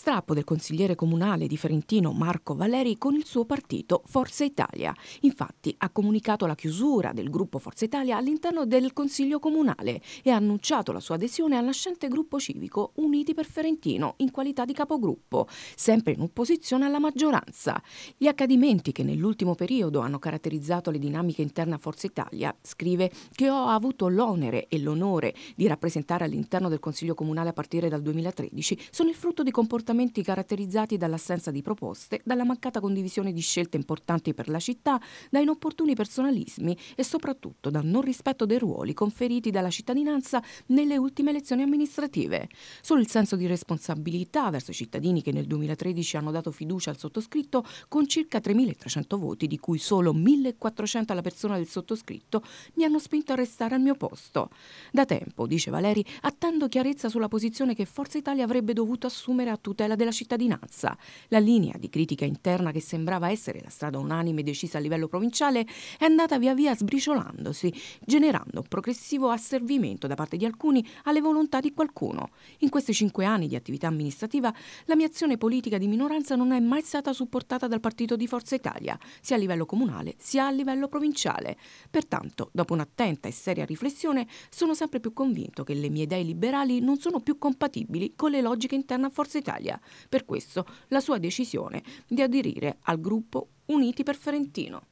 strappo del consigliere comunale di Ferentino Marco Valeri con il suo partito Forza Italia. Infatti ha comunicato la chiusura del gruppo Forza Italia all'interno del Consiglio Comunale e ha annunciato la sua adesione al nascente gruppo civico Uniti per Ferentino in qualità di capogruppo, sempre in opposizione alla maggioranza. Gli accadimenti che nell'ultimo periodo hanno caratterizzato le dinamiche interne a Forza Italia, scrive che ho avuto l'onere e l'onore di rappresentare all'interno del Consiglio Comunale a partire dal 2013, sono il frutto di comportamenti appuntamenti caratterizzati dall'assenza di proposte, dalla mancata condivisione di scelte importanti per la città, da inopportuni personalismi e soprattutto dal non rispetto dei ruoli conferiti dalla cittadinanza nelle ultime elezioni amministrative. Solo il senso di responsabilità verso i cittadini che nel 2013 hanno dato fiducia al sottoscritto con circa 3.300 voti, di cui solo 1.400 alla persona del sottoscritto, mi hanno spinto a restare al mio posto. Da tempo, dice Valeri, attendo chiarezza sulla posizione che Forza Italia avrebbe dovuto assumere a tutela tutela della cittadinanza. La linea di critica interna che sembrava essere la strada unanime decisa a livello provinciale è andata via via sbriciolandosi, generando un progressivo asservimento da parte di alcuni alle volontà di qualcuno. In questi cinque anni di attività amministrativa, la mia azione politica di minoranza non è mai stata supportata dal partito di Forza Italia, sia a livello comunale sia a livello provinciale. Pertanto, dopo un'attenta e seria riflessione, sono sempre più convinto che le mie idee liberali non sono più compatibili con le logiche interne a Forza Italia Italia. Per questo la sua decisione di aderire al gruppo Uniti per Ferentino.